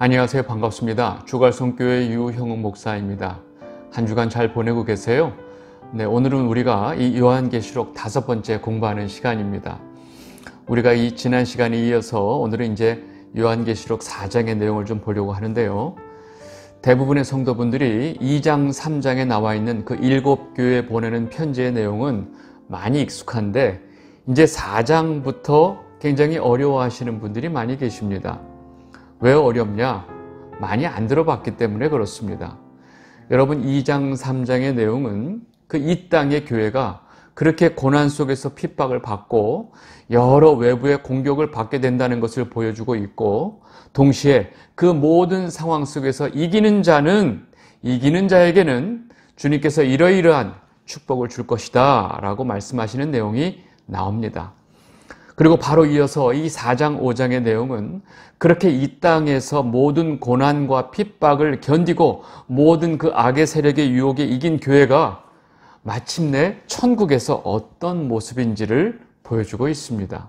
안녕하세요. 반갑습니다. 주갈성교회 유형욱 목사입니다. 한 주간 잘 보내고 계세요? 네, 오늘은 우리가 이 요한계시록 다섯 번째 공부하는 시간입니다. 우리가 이 지난 시간에 이어서 오늘은 이제 요한계시록 4장의 내용을 좀 보려고 하는데요. 대부분의 성도분들이 2장, 3장에 나와 있는 그 일곱 교회 보내는 편지의 내용은 많이 익숙한데 이제 4장부터 굉장히 어려워하시는 분들이 많이 계십니다. 왜 어렵냐? 많이 안 들어봤기 때문에 그렇습니다. 여러분 2장, 3장의 내용은 그 이 땅의 교회가 그렇게 고난 속에서 핍박을 받고 여러 외부의 공격을 받게 된다는 것을 보여주고 있고 동시에 그 모든 상황 속에서 이기는 자는 이기는 자에게는 주님께서 이러이러한 축복을 줄 것이다 라고 말씀하시는 내용이 나옵니다. 그리고 바로 이어서 이 4장, 5장의 내용은 그렇게 이 땅에서 모든 고난과 핍박을 견디고 모든 그 악의 세력의 유혹에 이긴 교회가 마침내 천국에서 어떤 모습인지를 보여주고 있습니다.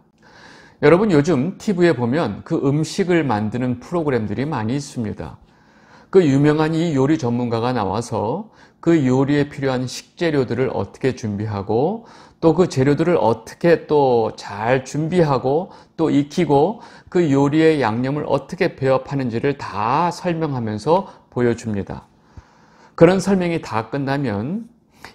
여러분 요즘 TV에 보면 그 음식을 만드는 프로그램들이 많이 있습니다. 그 유명한 이 요리 전문가가 나와서 그 요리에 필요한 식재료들을 어떻게 준비하고 또그 재료들을 어떻게 또 잘 준비하고 또 익히고 그 요리의 양념을 어떻게 배합하는지를 다 설명하면서 보여줍니다. 그런 설명이 다 끝나면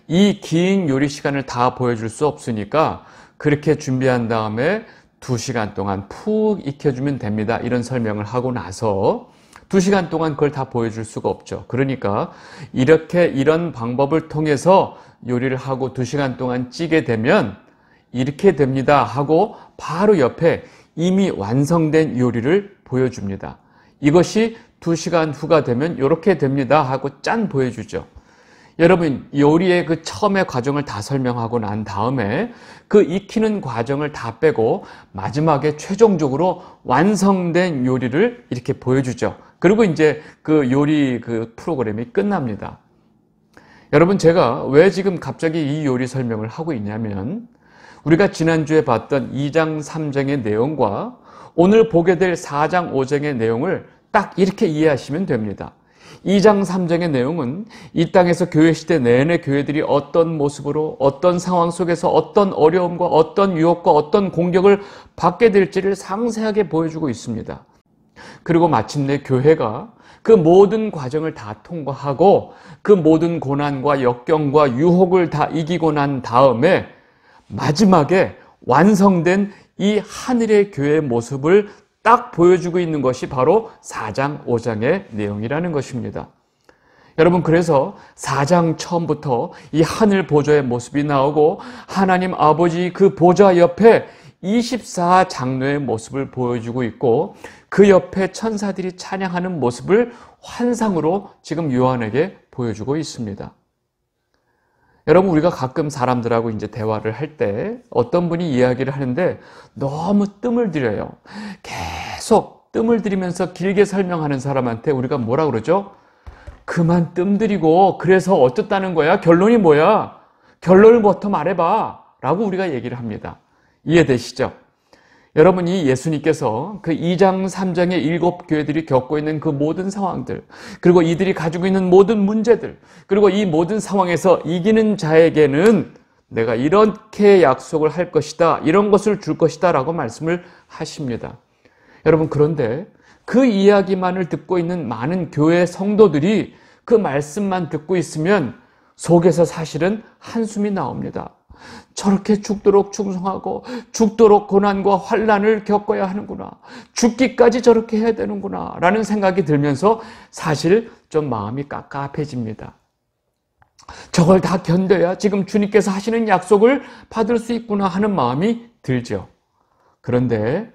이 긴 요리 시간을 다 보여줄 수 없으니까 그렇게 준비한 다음에 2시간 동안 푹 익혀주면 됩니다. 이런 설명을 하고 나서 두 시간 동안 그걸 다 보여줄 수가 없죠. 그러니까 이렇게 이런 방법을 통해서 요리를 하고 두 시간 동안 찌게 되면 이렇게 됩니다 하고 바로 옆에 이미 완성된 요리를 보여줍니다. 이것이 2시간 후가 되면 이렇게 됩니다 하고 짠 보여주죠. 여러분, 요리의 그 처음의 과정을 다 설명하고 난 다음에 그 익히는 과정을 다 빼고 마지막에 최종적으로 완성된 요리를 이렇게 보여주죠. 그리고 이제 그 요리 그 프로그램이 끝납니다. 여러분, 제가 왜 지금 갑자기 이 요리 설명을 하고 있냐면 우리가 지난주에 봤던 2장, 3장의 내용과 오늘 보게 될 4장, 5장의 내용을 딱 이렇게 이해하시면 됩니다. 2장, 3장의 내용은 이 땅에서 교회 시대 내내 교회들이 어떤 모습으로 어떤 상황 속에서 어떤 어려움과 어떤 유혹과 어떤 공격을 받게 될지를 상세하게 보여주고 있습니다. 그리고 마침내 교회가 그 모든 과정을 다 통과하고 그 모든 고난과 역경과 유혹을 다 이기고 난 다음에 마지막에 완성된 이 하늘의 교회의 모습을 딱 보여주고 있는 것이 바로 4장, 5장의 내용이라는 것입니다. 여러분, 그래서 4장 처음부터 이 하늘 보좌의 모습이 나오고 하나님 아버지 그 보좌 옆에 24장로의 모습을 보여주고 있고 그 옆에 천사들이 찬양하는 모습을 환상으로 지금 요한에게 보여주고 있습니다. 여러분 우리가 가끔 사람들하고 이제 대화를 할 때 어떤 분이 이야기를 하는데 너무 뜸을 들여요. 계속 뜸을 들이면서 길게 설명하는 사람한테 우리가 뭐라 그러죠? 그만 뜸 들이고 그래서 어떻다는 거야? 결론이 뭐야? 결론을 뭐더 말해봐 라고 우리가 얘기를 합니다. 이해되시죠? 여러분 이 예수님께서 그 2장 3장의 일곱 교회들이 겪고 있는 그 모든 상황들 그리고 이들이 가지고 있는 모든 문제들 그리고 이 모든 상황에서 이기는 자에게는 내가 이렇게 약속을 할 것이다 이런 것을 줄 것이다 라고 말씀을 하십니다. 여러분 그런데 그 이야기만을 듣고 있는 많은 교회 성도들이 그 말씀만 듣고 있으면 속에서 사실은 한숨이 나옵니다. 저렇게 죽도록 충성하고 죽도록 고난과 환란을 겪어야 하는구나. 죽기까지 저렇게 해야 되는구나. 라는 생각이 들면서 사실 좀 마음이 깝깝해집니다. 저걸 다 견뎌야 지금 주님께서 하시는 약속을 받을 수 있구나 하는 마음이 들죠. 그런데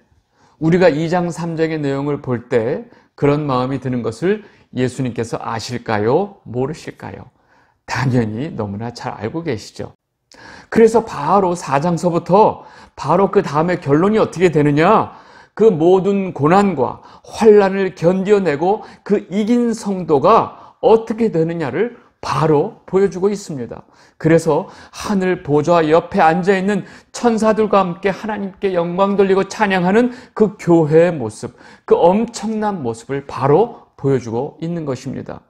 우리가 2장, 3장의 내용을 볼 때 그런 마음이 드는 것을 예수님께서 아실까요? 모르실까요? 당연히 너무나 잘 알고 계시죠. 그래서 바로 4장서부터 바로 그 다음에 결론이 어떻게 되느냐? 그 모든 고난과 환란을 견뎌내고 그 이긴 성도가 어떻게 되느냐를 바로 보여주고 있습니다. 그래서 하늘 보좌 옆에 앉아 있는 천사들과 함께 하나님께 영광 돌리고 찬양하는 그 교회의 모습, 그 엄청난 모습을 바로 보여주고 있는 것입니다.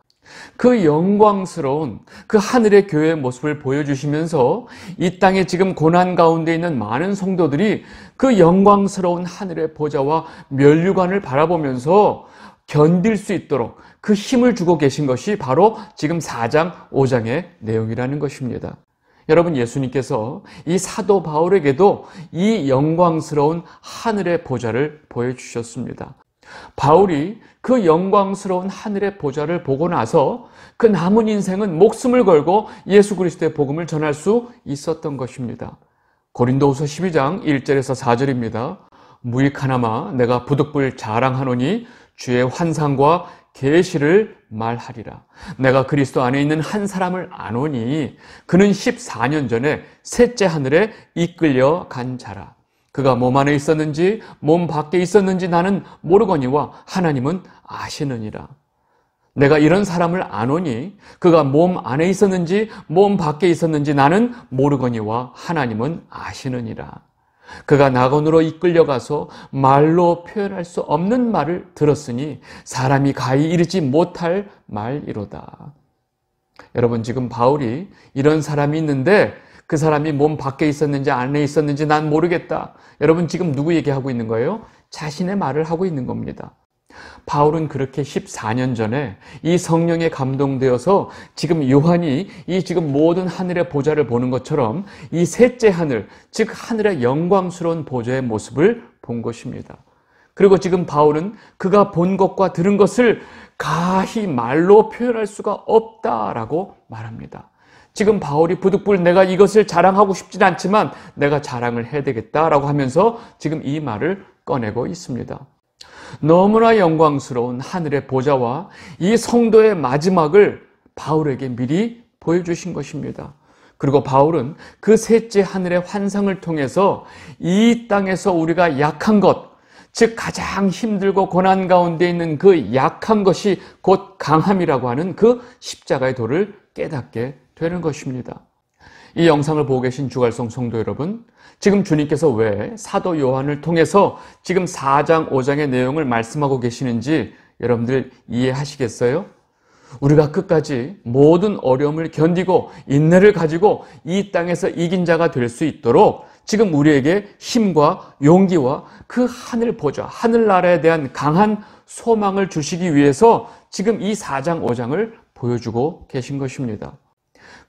그 영광스러운 그 하늘의 교회의 모습을 보여주시면서 이 땅에 지금 고난 가운데 있는 많은 성도들이 그 영광스러운 하늘의 보좌와 면류관을 바라보면서 견딜 수 있도록 그 힘을 주고 계신 것이 바로 지금 4장, 5장의 내용이라는 것입니다. 여러분 예수님께서 이 사도 바울에게도 이 영광스러운 하늘의 보좌를 보여주셨습니다. 바울이 그 영광스러운 하늘의 보좌를 보고 나서 그 남은 인생은 목숨을 걸고 예수 그리스도의 복음을 전할 수 있었던 것입니다. 고린도후서 12장 1절에서 4절입니다. 무익하나마 내가 부득불 자랑하노니 주의 환상과 계시를 말하리라. 내가 그리스도 안에 있는 한 사람을 아노니 그는 14년 전에 셋째 하늘에 이끌려 간 자라. 그가 몸 안에 있었는지 몸 밖에 있었는지 나는 모르거니와 하나님은 아시느니라. 내가 이런 사람을 안오니 그가 몸 안에 있었는지 몸 밖에 있었는지 나는 모르거니와 하나님은 아시느니라. 그가 낙원으로 이끌려가서 말로 표현할 수 없는 말을 들었으니 사람이 가히 이르지 못할 말이로다. 여러분 지금 바울이 이런 사람이 있는데 그 사람이 몸 밖에 있었는지 안에 있었는지 난 모르겠다. 여러분 지금 누구 얘기하고 있는 거예요? 자신의 말을 하고 있는 겁니다. 바울은 그렇게 14년 전에 이 성령에 감동되어서 지금 요한이 이 지금 모든 하늘의 보좌를 보는 것처럼 이 셋째 하늘, 즉 하늘의 영광스러운 보좌의 모습을 본 것입니다. 그리고 지금 바울은 그가 본 것과 들은 것을 가히 말로 표현할 수가 없다라고 말합니다. 지금 바울이 부득불 내가 이것을 자랑하고 싶진 않지만 내가 자랑을 해야 되겠다라고 하면서 지금 이 말을 꺼내고 있습니다. 너무나 영광스러운 하늘의 보좌와 이 성도의 마지막을 바울에게 미리 보여주신 것입니다. 그리고 바울은 그 셋째 하늘의 환상을 통해서 이 땅에서 우리가 약한 것, 즉 가장 힘들고 고난 가운데 있는 그 약한 것이 곧 강함이라고 하는 그 십자가의 도를 깨닫게 되는 것입니다. 이 영상을 보고 계신 주갈성 성도 여러분, 지금 주님께서 왜 사도 요한을 통해서 지금 4장, 5장의 내용을 말씀하고 계시는지 여러분들 이해하시겠어요? 우리가 끝까지 모든 어려움을 견디고 인내를 가지고 이 땅에서 이긴 자가 될 수 있도록 지금 우리에게 힘과 용기와 그 하늘 보좌, 하늘나라에 대한 강한 소망을 주시기 위해서 지금 이 4장, 5장을 보여주고 계신 것입니다.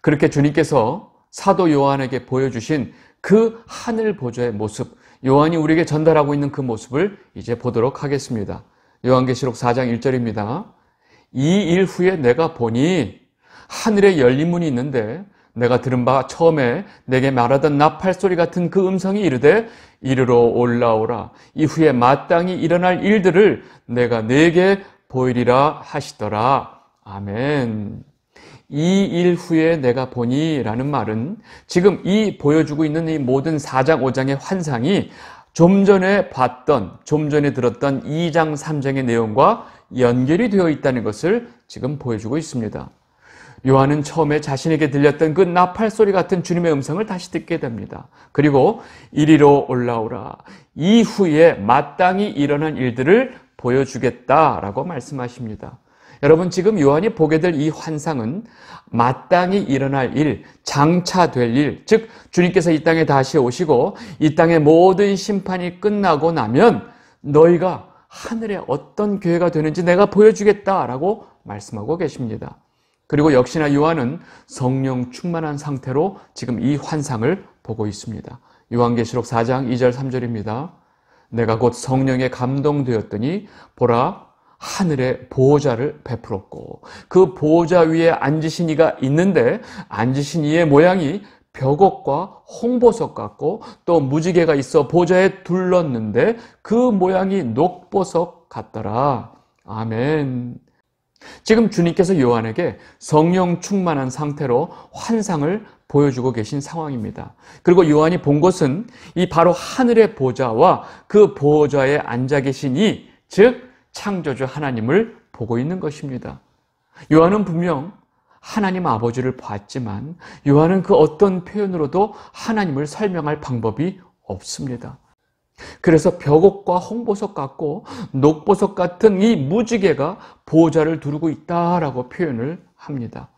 그렇게 주님께서 사도 요한에게 보여주신 그 하늘 보좌의 모습, 요한이 우리에게 전달하고 있는 그 모습을 이제 보도록 하겠습니다. 요한계시록 4장 1절입니다. 이 일 후에 내가 보니 하늘에 열린 문이 있는데 내가 들은 바 처음에 내게 말하던 나팔 소리 같은 그 음성이 이르되 이르러 올라오라 이후에 마땅히 일어날 일들을 내가 네게 보이리라 하시더라 아멘. 이일 후에 내가 보니 라는 말은 지금 이 보여주고 있는 이 모든 4장, 5장의 환상이 좀 전에 봤던, 좀 전에 들었던 2장, 3장의 내용과 연결이 되어 있다는 것을 지금 보여주고 있습니다. 요한은 처음에 자신에게 들렸던 그 나팔 소리 같은 주님의 음성을 다시 듣게 됩니다. 그리고 이리로 올라오라. 이후에 마땅히 일어난 일들을 보여주겠다라고 말씀하십니다. 여러분 지금 요한이 보게 될 이 환상은 마땅히 일어날 일, 장차 될 일, 즉 주님께서 이 땅에 다시 오시고 이 땅의 모든 심판이 끝나고 나면 너희가 하늘에 어떤 교회가 되는지 내가 보여주겠다라고 말씀하고 계십니다. 그리고 역시나 요한은 성령 충만한 상태로 지금 이 환상을 보고 있습니다. 요한계시록 4장 2절 3절입니다. 내가 곧 성령에 감동되었더니 보라 하늘의 보호자를 베풀었고 그 보호자 위에 앉으신 이가 있는데 앉으신 이의 모양이 벽옥과 홍보석 같고 또 무지개가 있어 보좌에 둘렀는데 그 모양이 녹보석 같더라. 아멘. 지금 주님께서 요한에게 성령 충만한 상태로 환상을 보여주고 계신 상황입니다. 그리고 요한이 본 것은 이 바로 하늘의 보좌와 그 보좌에 앉아 계신 이, 즉 창조주 하나님을 보고 있는 것입니다. 요한은 분명 하나님 아버지를 봤지만 요한은 그 어떤 표현으로도 하나님을 설명할 방법이 없습니다. 그래서 벽옥과 홍보석 같고 녹보석 같은 이 무지개가 보호를 두르고 있다라고 표현을 합니다.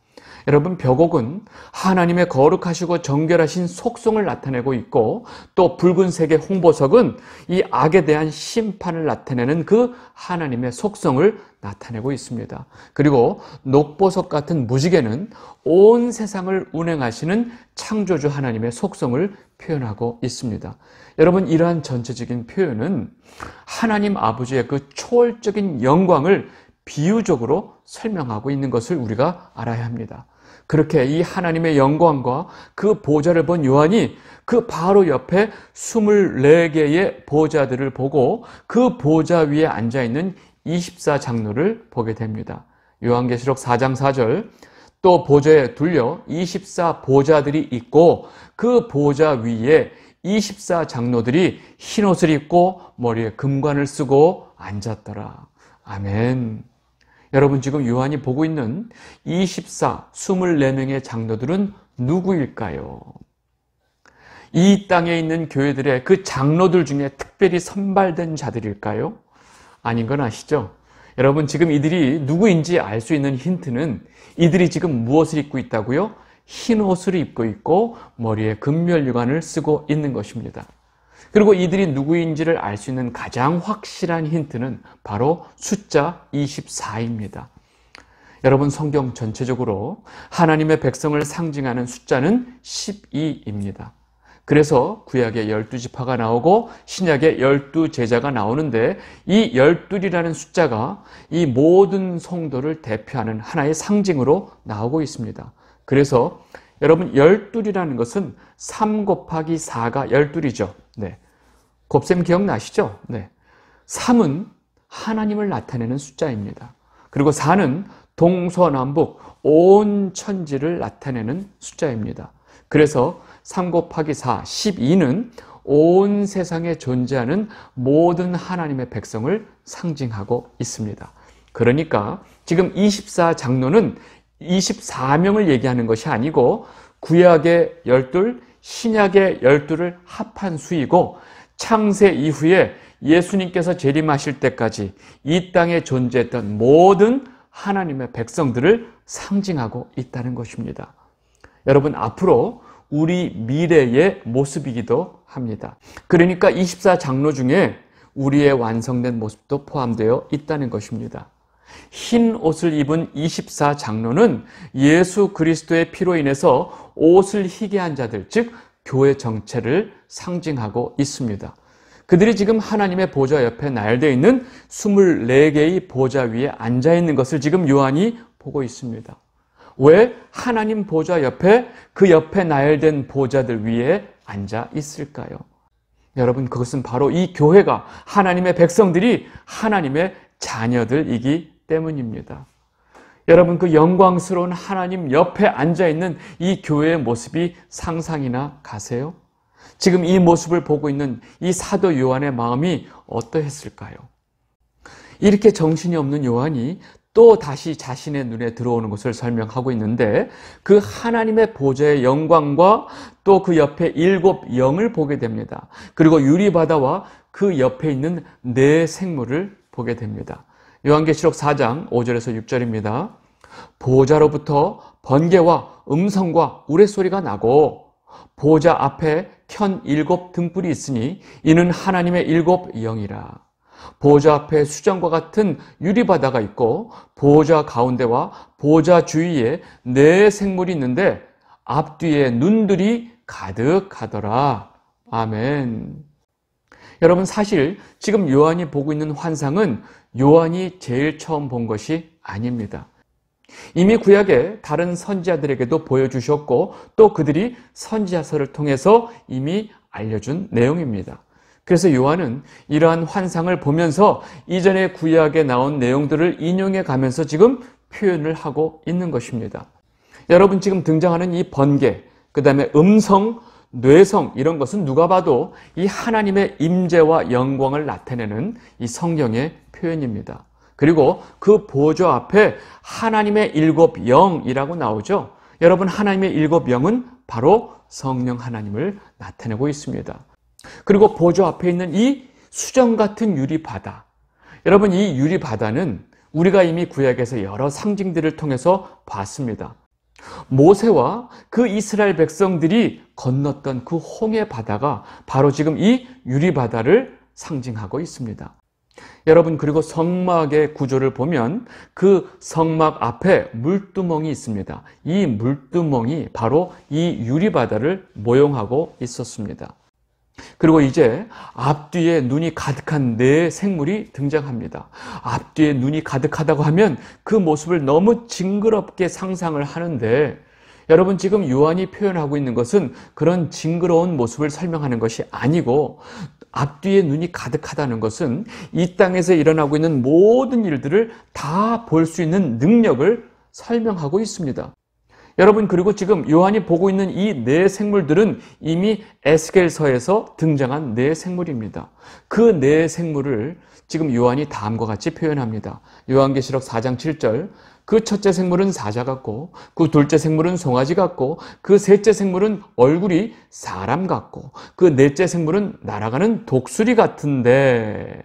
여러분 벽옥은 하나님의 거룩하시고 정결하신 속성을 나타내고 있고 또 붉은색의 홍보석은 이 악에 대한 심판을 나타내는 그 하나님의 속성을 나타내고 있습니다. 그리고 녹보석 같은 무지개는 온 세상을 운행하시는 창조주 하나님의 속성을 표현하고 있습니다. 여러분 이러한 전체적인 표현은 하나님 아버지의 그 초월적인 영광을 비유적으로 설명하고 있는 것을 우리가 알아야 합니다. 그렇게 이 하나님의 영광과 그 보좌를 본 요한이 그 바로 옆에 24개의 보좌들을 보고 그 보좌 위에 앉아 있는 24장로를 보게 됩니다. 요한계시록 4장 4절 또 보좌에 둘려 24 보좌들이 있고 그 보좌 위에 24 장로들이 흰옷을 입고 머리에 금관을 쓰고 앉았더라. 아멘. 여러분 지금 요한이 보고 있는 24, 24명의 장로들은 누구일까요? 이 땅에 있는 교회들의 그 장로들 중에 특별히 선발된 자들일까요? 아닌 건 아시죠? 여러분 지금 이들이 누구인지 알 수 있는 힌트는 이들이 지금 무엇을 입고 있다고요? 흰 옷을 입고 있고 머리에 금멸유관을 쓰고 있는 것입니다. 그리고 이들이 누구인지를 알 수 있는 가장 확실한 힌트는 바로 숫자 24입니다. 여러분 성경 전체적으로 하나님의 백성을 상징하는 숫자는 12입니다. 그래서 구약의 1 2 지파가 나오고 신약의 1 2 제자가 나오는데 이1 2이라는 숫자가 이 모든 성도를 대표하는 하나의 상징으로 나오고 있습니다. 그래서 여러분 1 2이라는 것은 3 곱하기 4가 1 2이죠 네. 곱셈 기억나시죠? 네. 3은 하나님을 나타내는 숫자입니다. 그리고 4는 동서남북 온 천지를 나타내는 숫자입니다. 그래서 3 곱하기 4, 12는 온 세상에 존재하는 모든 하나님의 백성을 상징하고 있습니다. 그러니까 지금 24장로는 24명을 얘기하는 것이 아니고 구약의 12, 신약의 12를 합한 수이고 창세 이후에 예수님께서 재림하실 때까지 이 땅에 존재했던 모든 하나님의 백성들을 상징하고 있다는 것입니다. 여러분 앞으로 우리 미래의 모습이기도 합니다. 그러니까 24장로 중에 우리의 완성된 모습도 포함되어 있다는 것입니다. 흰 옷을 입은 24장로는 예수 그리스도의 피로 인해서 옷을 희게 한 자들, 즉 교회 정체를 상징하고 있습니다. 그들이 지금 하나님의 보좌 옆에 나열되어 있는 24개의 보좌 위에 앉아 있는 것을 지금 요한이 보고 있습니다. 왜 하나님 보좌 옆에 그 옆에 나열된 보좌들 위에 앉아 있을까요? 여러분 그것은 바로 이 교회가 하나님의 백성들이 하나님의 자녀들이기 때문입니다. 여러분 그 영광스러운 하나님 옆에 앉아 있는 이 교회의 모습이 상상이나 가세요? 지금 이 모습을 보고 있는 이 사도 요한의 마음이 어떠했을까요? 이렇게 정신이 없는 요한이 또 다시 자신의 눈에 들어오는 것을 설명하고 있는데 그 하나님의 보좌의 영광과 또 그 옆에 일곱 영을 보게 됩니다. 그리고 유리바다와 그 옆에 있는 네 생물을 보게 됩니다. 요한계시록 4장 5절에서 6절입니다. 보호자로부터 번개와 음성과 우레소리가 나고 보호자 앞에 켠 일곱 등불이 있으니 이는 하나님의 일곱 영이라. 보호자 앞에 수정과 같은 유리바다가 있고 보호자 가운데와 보호자 주위에 네 생물이 있는데 앞뒤에 눈들이 가득하더라. 아멘. 여러분 사실 지금 요한이 보고 있는 환상은 요한이 제일 처음 본 것이 아닙니다. 이미 구약의 다른 선지자들에게도 보여주셨고 또 그들이 선지자서를 통해서 이미 알려준 내용입니다. 그래서 요한은 이러한 환상을 보면서 이전에 구약에 나온 내용들을 인용해 가면서 지금 표현을 하고 있는 것입니다. 여러분 지금 등장하는 이 번개, 그 다음에 음성, 뇌성 이런 것은 누가 봐도 이 하나님의 임재와 영광을 나타내는 이 성경의 표현입니다. 그리고 그 보조 앞에 하나님의 일곱 영이라고 나오죠. 여러분 하나님의 일곱 영은 바로 성령 하나님을 나타내고 있습니다. 그리고 보조 앞에 있는 이 수정 같은 유리 바다. 여러분 이 유리 바다는 우리가 이미 구약에서 여러 상징들을 통해서 봤습니다. 모세와 그 이스라엘 백성들이 건넜던 그 홍해 바다가 바로 지금 이 유리 바다를 상징하고 있습니다. 여러분 그리고 성막의 구조를 보면 그 성막 앞에 물두멍이 있습니다. 이 물두멍이 바로 이 유리바다를 모형하고 있었습니다. 그리고 이제 앞뒤에 눈이 가득한 네 생물이 등장합니다. 앞뒤에 눈이 가득하다고 하면 그 모습을 너무 징그럽게 상상을 하는데 여러분 지금 요한이 표현하고 있는 것은 그런 징그러운 모습을 설명하는 것이 아니고 앞뒤에 눈이 가득하다는 것은 이 땅에서 일어나고 있는 모든 일들을 다 볼 수 있는 능력을 설명하고 있습니다. 여러분 그리고 지금 요한이 보고 있는 이 네 생물들은 이미 에스겔서에서 등장한 네 생물입니다. 그 네 생물을 지금 요한이 다음과 같이 표현합니다. 요한계시록 4장 7절 그 첫째 생물은 사자 같고 그 둘째 생물은 송아지 같고 그 셋째 생물은 얼굴이 사람 같고 그 넷째 생물은 날아가는 독수리 같은데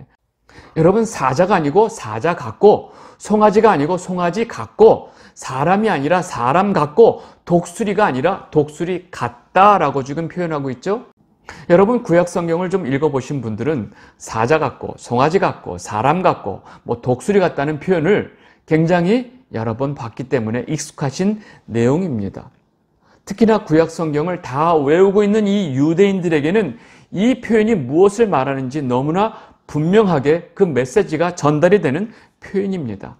여러분 사자가 아니고 사자 같고 송아지가 아니고 송아지 같고 사람이 아니라 사람 같고 독수리가 아니라 독수리 같다라고 지금 표현하고 있죠. 여러분 구약 성경을 좀 읽어보신 분들은 사자 같고 송아지 같고 사람 같고 뭐 독수리 같다는 표현을 굉장히 여러 번 봤기 때문에 익숙하신 내용입니다. 특히나 구약 성경을 다 외우고 있는 이 유대인들에게는 이 표현이 무엇을 말하는지 너무나 분명하게 그 메시지가 전달이 되는 표현입니다.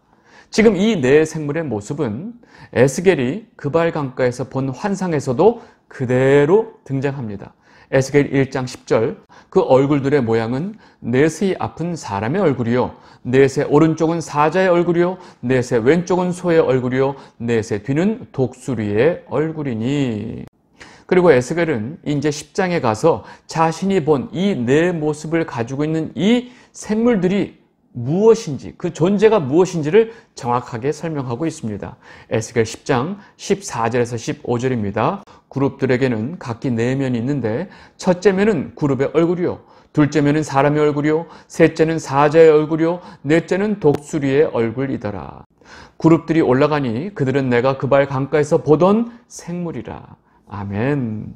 지금 이 네 생물의 모습은 에스겔이 그발 강가에서 본 환상에서도 그대로 등장합니다. 에스겔 1장 10절 그 얼굴들의 모양은 넷의 앞은 사람의 얼굴이요 넷의 오른쪽은 사자의 얼굴이요 넷의 왼쪽은 소의 얼굴이요 넷의 뒤는 독수리의 얼굴이니 그리고 에스겔은 이제 10장에 가서 자신이 본 이 내 모습을 가지고 있는 이 생물들이 무엇인지 그 존재가 무엇인지를 정확하게 설명하고 있습니다. 에스겔 10장 14절에서 15절입니다. 그룹들에게는 각기 네 면이 있는데 첫째 면은 그룹의 얼굴이요 둘째 면은 사람의 얼굴이요 셋째는 사자의 얼굴이요 넷째는 독수리의 얼굴이더라. 그룹들이 올라가니 그들은 내가 그 발 강가에서 보던 생물이라. 아멘.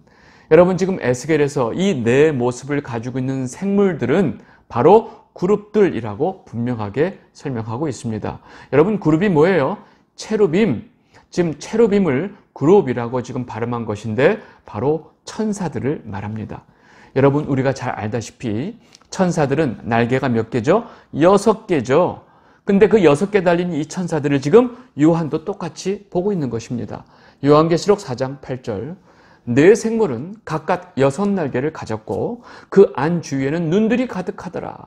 여러분 지금 에스겔에서 이 네 모습을 가지고 있는 생물들은 바로 그룹들이라고 분명하게 설명하고 있습니다. 여러분 그룹이 뭐예요? 체루빔. 지금 체루빔을 그룹이라고 지금 발음한 것인데 바로 천사들을 말합니다. 여러분 우리가 잘 알다시피 천사들은 날개가 몇 개죠? 여섯 개죠. 근데 그 여섯 개 달린 이 천사들을 지금 요한도 똑같이 보고 있는 것입니다. 요한계시록 4장 8절 내 생물은 각각 여섯 날개를 가졌고 그 안 주위에는 눈들이 가득하더라.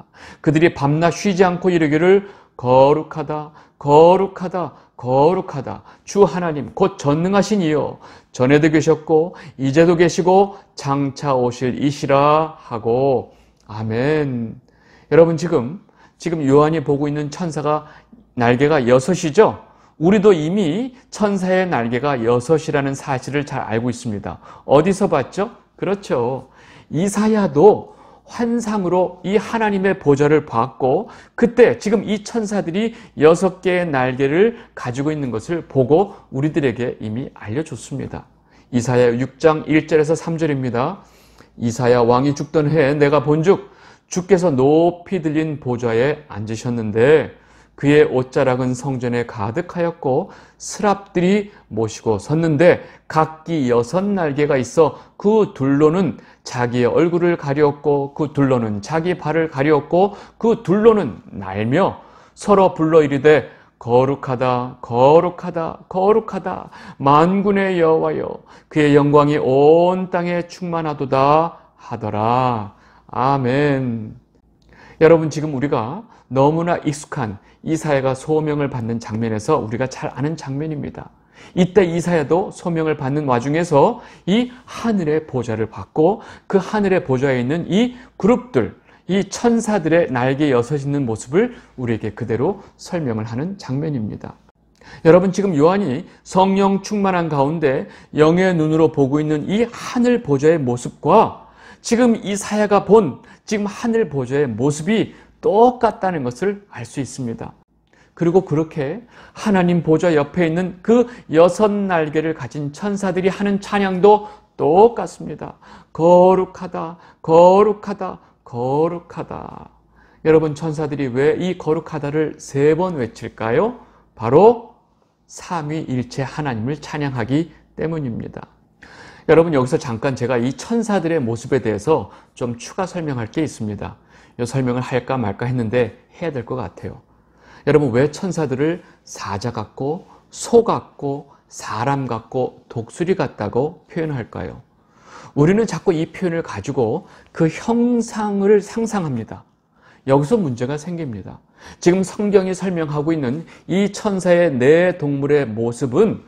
그들이 밤낮 쉬지 않고 이르기를 거룩하다 거룩하다 거룩하다 주 하나님 곧 전능하신 이여 전에도 계셨고 이제도 계시고 장차 오실 이시라 하고 아멘. 여러분 지금 지금 요한이 보고 있는 천사가 날개가 여섯이죠. 우리도 이미 천사의 날개가 여섯이라는 사실을 잘 알고 있습니다. 어디서 봤죠? 그렇죠. 이사야도 환상으로 이 하나님의 보좌를 봤고 그때 지금 이 천사들이 여섯 개의 날개를 가지고 있는 것을 보고 우리들에게 이미 알려줬습니다. 이사야 6장 1절에서 3절입니다. 이사야 왕이 죽던 해에 내가 본즉 주께서 높이 들린 보좌에 앉으셨는데 그의 옷자락은 성전에 가득하였고 스랍들이 모시고 섰는데 각기 여섯 날개가 있어 그 둘로는 자기의 얼굴을 가렸고 그 둘로는 자기 발을 가렸고 그 둘로는 날며 서로 불러 이르되 거룩하다 거룩하다 거룩하다 만군의 여호와여 그의 영광이 온 땅에 충만하도다 하더라 아멘 여러분 지금 우리가 너무나 익숙한 이사야가 소명을 받는 장면에서 우리가 잘 아는 장면입니다. 이때 이사야도 소명을 받는 와중에서 이 하늘의 보좌를 받고 그 하늘의 보좌에 있는 이 그룹들, 이 천사들의 날개 여섯 있는 모습을 우리에게 그대로 설명을 하는 장면입니다. 여러분 지금 요한이 성령 충만한 가운데 영의 눈으로 보고 있는 이 하늘 보좌의 모습과 지금 이 사야가 본 지금 하늘 보좌의 모습이 똑같다는 것을 알 수 있습니다. 그리고 그렇게 하나님 보좌 옆에 있는 그 여섯 날개를 가진 천사들이 하는 찬양도 똑같습니다. 거룩하다, 거룩하다, 거룩하다. 여러분 천사들이 왜 이 거룩하다를 세 번 외칠까요? 바로 삼위일체 하나님을 찬양하기 때문입니다. 여러분 여기서 잠깐 제가 이 천사들의 모습에 대해서 좀 추가 설명할 게 있습니다. 이 설명을 할까 말까 했는데 해야 될 것 같아요. 여러분 왜 천사들을 사자 같고 소 같고 사람 같고 독수리 같다고 표현할까요? 우리는 자꾸 이 표현을 가지고 그 형상을 상상합니다. 여기서 문제가 생깁니다. 지금 성경이 설명하고 있는 이 천사의 네 동물의 모습은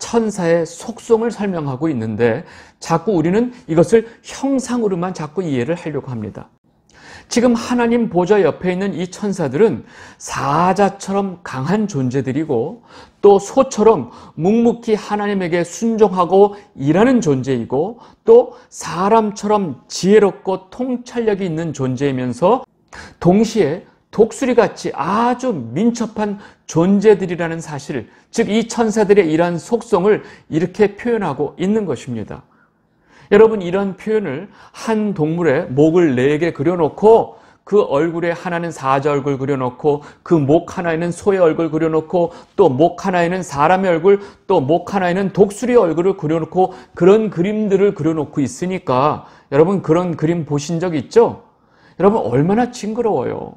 천사의 속성을 설명하고 있는데 자꾸 우리는 이것을 형상으로만 자꾸 이해를 하려고 합니다. 지금 하나님 보좌 옆에 있는 이 천사들은 사자처럼 강한 존재들이고 또 소처럼 묵묵히 하나님에게 순종하고 일하는 존재이고 또 사람처럼 지혜롭고 통찰력이 있는 존재이면서 동시에 독수리 같이 아주 민첩한 존재들이라는 사실, 즉 이 천사들의 이러한 속성을 이렇게 표현하고 있는 것입니다. 여러분 이런 표현을 한 동물의 목을 네 개 그려놓고 그 얼굴에 하나는 사자 얼굴 그려놓고 그 목 하나에는 소의 얼굴 그려놓고 또 목 하나에는 사람의 얼굴 또 목 하나에는 독수리 얼굴을 그려놓고 그런 그림들을 그려놓고 있으니까 여러분 그런 그림 보신 적 있죠? 여러분 얼마나 징그러워요.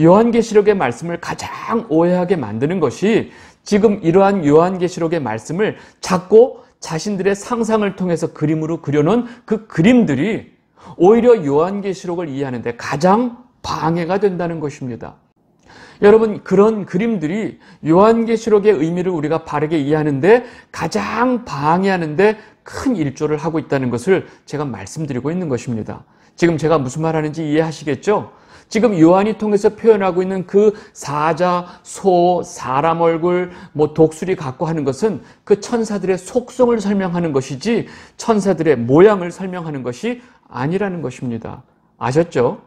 요한계시록의 말씀을 가장 오해하게 만드는 것이 지금 이러한 요한계시록의 말씀을 자꾸 자신들의 상상을 통해서 그림으로 그려놓은 그 그림들이 오히려 요한계시록을 이해하는데 가장 방해가 된다는 것입니다. 여러분 그런 그림들이 요한계시록의 의미를 우리가 바르게 이해하는데 가장 방해하는데 큰 일조를 하고 있다는 것을 제가 말씀드리고 있는 것입니다. 지금 제가 무슨 말하는지 이해하시겠죠? 지금 요한이 통해서 표현하고 있는 그 사자, 소, 사람 얼굴, 뭐 독수리 갖고 하는 것은 그 천사들의 속성을 설명하는 것이지 천사들의 모양을 설명하는 것이 아니라는 것입니다. 아셨죠?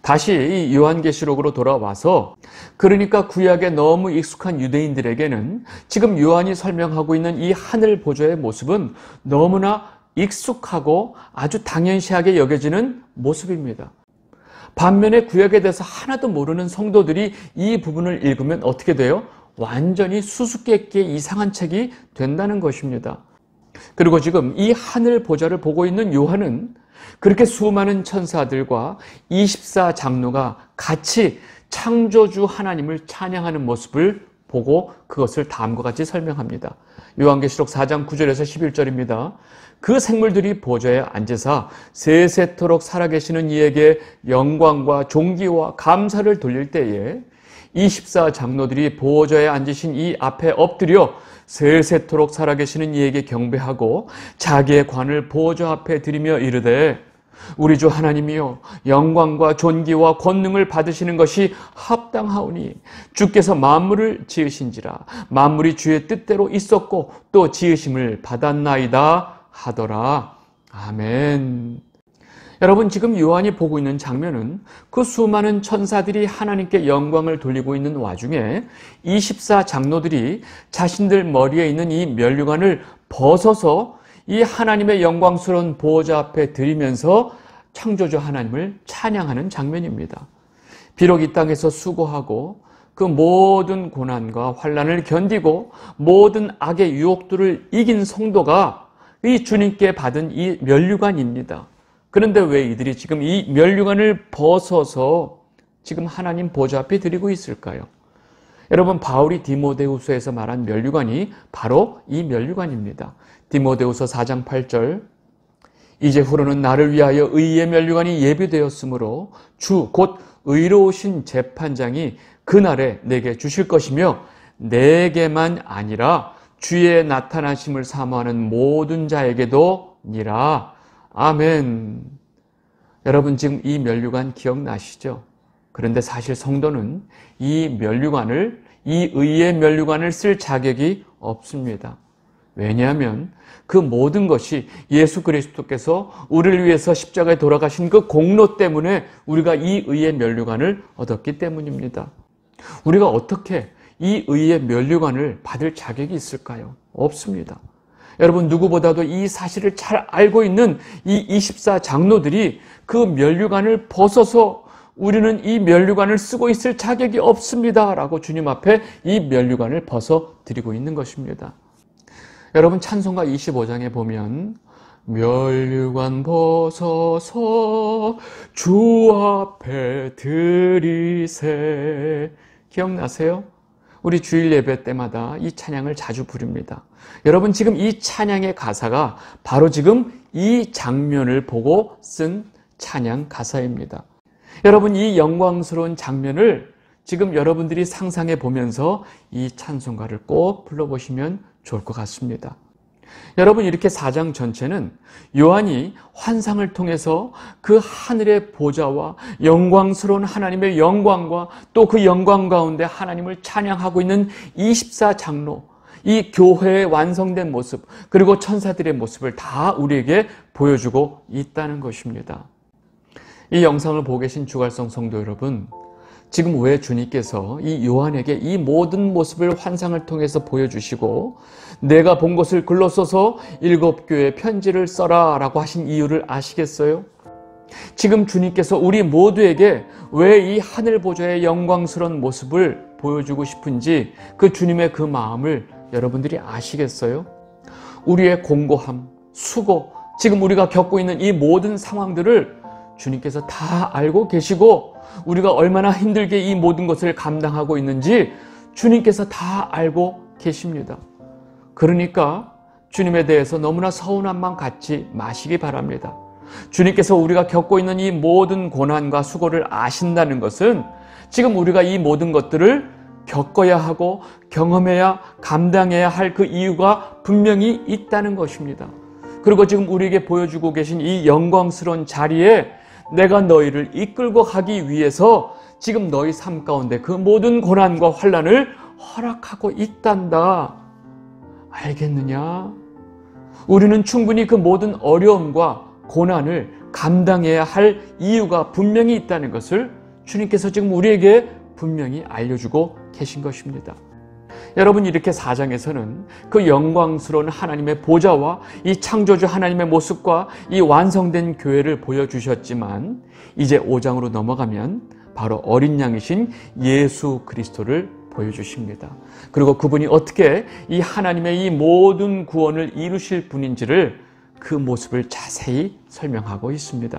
다시 이 요한계시록으로 돌아와서 그러니까 구약에 너무 익숙한 유대인들에게는 지금 요한이 설명하고 있는 이 하늘 보좌의 모습은 너무나 익숙하고 아주 당연시하게 여겨지는 모습입니다. 반면에 구약에 대해서 하나도 모르는 성도들이 이 부분을 읽으면 어떻게 돼요? 완전히 수수께끼 이상한 책이 된다는 것입니다. 그리고 지금 이 하늘 보좌를 보고 있는 요한은 그렇게 수많은 천사들과 24장로가 같이 창조주 하나님을 찬양하는 모습을 보고 그것을 다음과 같이 설명합니다. 요한계시록 4장 9절에서 11절입니다. 그 생물들이 보좌에 앉으사 세세토록 살아계시는 이에게 영광과 존귀와 감사를 돌릴 때에 24 장로들이 보호자에 앉으신 이 앞에 엎드려 세세토록 살아계시는 이에게 경배하고 자기의 관을 보호자 앞에 드리며 이르되 우리 주 하나님이여 영광과 존귀와 권능을 받으시는 것이 합당하오니 주께서 만물을 지으신지라 만물이 주의 뜻대로 있었고 또 지으심을 받았나이다 하더라. 아멘. 여러분 지금 요한이 보고 있는 장면은 그 수많은 천사들이 하나님께 영광을 돌리고 있는 와중에 24 장로들이 자신들 머리에 있는 이 면류관을 벗어서 이 하나님의 영광스러운 보호자 앞에 드리면서 창조주 하나님을 찬양하는 장면입니다. 비록 이 땅에서 수고하고 그 모든 고난과 환란을 견디고 모든 악의 유혹들을 이긴 성도가 이 주님께 받은 이 멸류관입니다. 그런데 왜 이들이 지금 이 멸류관을 벗어서 지금 하나님 보좌 앞에 드리고 있을까요? 여러분 바울이 디모데우서에서 말한 멸류관이 바로 이 멸류관입니다. 디모데우서 4장 8절 이제 후로는 나를 위하여 의의 멸류관이 예비되었으므로 주 곧 의로우신 재판장이 그날에 내게 주실 것이며 내게만 아니라 주의 나타나심을 사모하는 모든 자에게도니라. 아멘. 여러분 지금 이 면류관 기억나시죠? 그런데 사실 성도는 이 면류관을 이 의의 면류관을 쓸 자격이 없습니다. 왜냐하면 그 모든 것이 예수 그리스도께서 우리를 위해서 십자가에 돌아가신 그 공로 때문에 우리가 이 의의 면류관을 얻었기 때문입니다. 우리가 어떻게 이 의의 면류관을 받을 자격이 있을까요? 없습니다. 여러분 누구보다도 이 사실을 잘 알고 있는 이24 장로들이 그 면류관을 벗어서 우리는 이 면류관을 쓰고 있을 자격이 없습니다. 라고 주님 앞에 이 면류관을 벗어 드리고 있는 것입니다. 여러분 찬송가 25장에 보면 면류관 벗어서 주 앞에 드리세 기억나세요? 우리 주일 예배 때마다 이 찬양을 자주 부릅니다. 여러분 지금 이 찬양의 가사가 바로 지금 이 장면을 보고 쓴 찬양 가사입니다. 여러분 이 영광스러운 장면을 지금 여러분들이 상상해 보면서 이 찬송가를 꼭 불러보시면 좋을 것 같습니다. 여러분 이렇게 4장 전체는 요한이 환상을 통해서 그 하늘의 보좌와 영광스러운 하나님의 영광과 또 그 영광 가운데 하나님을 찬양하고 있는 24장로 이 교회의 완성된 모습 그리고 천사들의 모습을 다 우리에게 보여주고 있다는 것입니다. 이 영상을 보고 계신 주갈성 성도 여러분 지금 왜 주님께서 이 요한에게 이 모든 모습을 환상을 통해서 보여주시고 내가 본 것을 글로 써서 일곱 교회 편지를 써라 라고 하신 이유를 아시겠어요? 지금 주님께서 우리 모두에게 왜 이 하늘 보좌의 영광스러운 모습을 보여주고 싶은지 그 주님의 그 마음을 여러분들이 아시겠어요? 우리의 공고함, 수고, 지금 우리가 겪고 있는 이 모든 상황들을 주님께서 다 알고 계시고 우리가 얼마나 힘들게 이 모든 것을 감당하고 있는지 주님께서 다 알고 계십니다. 그러니까 주님에 대해서 너무나 서운함만 갖지 마시기 바랍니다. 주님께서 우리가 겪고 있는 이 모든 고난과 수고를 아신다는 것은 지금 우리가 이 모든 것들을 겪어야 하고 경험해야 감당해야 할 그 이유가 분명히 있다는 것입니다. 그리고 지금 우리에게 보여주고 계신 이 영광스러운 자리에 내가 너희를 이끌고 가기 위해서 지금 너희 삶 가운데 그 모든 고난과 환란을 허락하고 있단다. 알겠느냐? 우리는 충분히 그 모든 어려움과 고난을 감당해야 할 이유가 분명히 있다는 것을 주님께서 지금 우리에게 분명히 알려주고 계신 것입니다. 여러분 이렇게 사장에서는 그 영광스러운 하나님의 보좌와 이 창조주 하나님의 모습과 이 완성된 교회를 보여주셨지만 이제 5장으로 넘어가면 바로 어린 양이신 예수 그리스도를 보여주십니다. 그리고 그분이 어떻게 이 하나님의 이 모든 구원을 이루실 분인지를 그 모습을 자세히 설명하고 있습니다.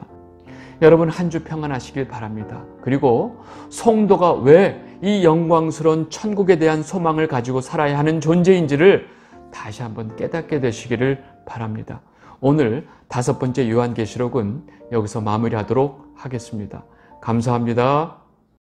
여러분 한 주 평안하시길 바랍니다. 그리고 성도가 왜 이 영광스러운 천국에 대한 소망을 가지고 살아야 하는 존재인지를 다시 한번 깨닫게 되시기를 바랍니다. 오늘 다섯 번째 요한계시록은 여기서 마무리하도록 하겠습니다. 감사합니다.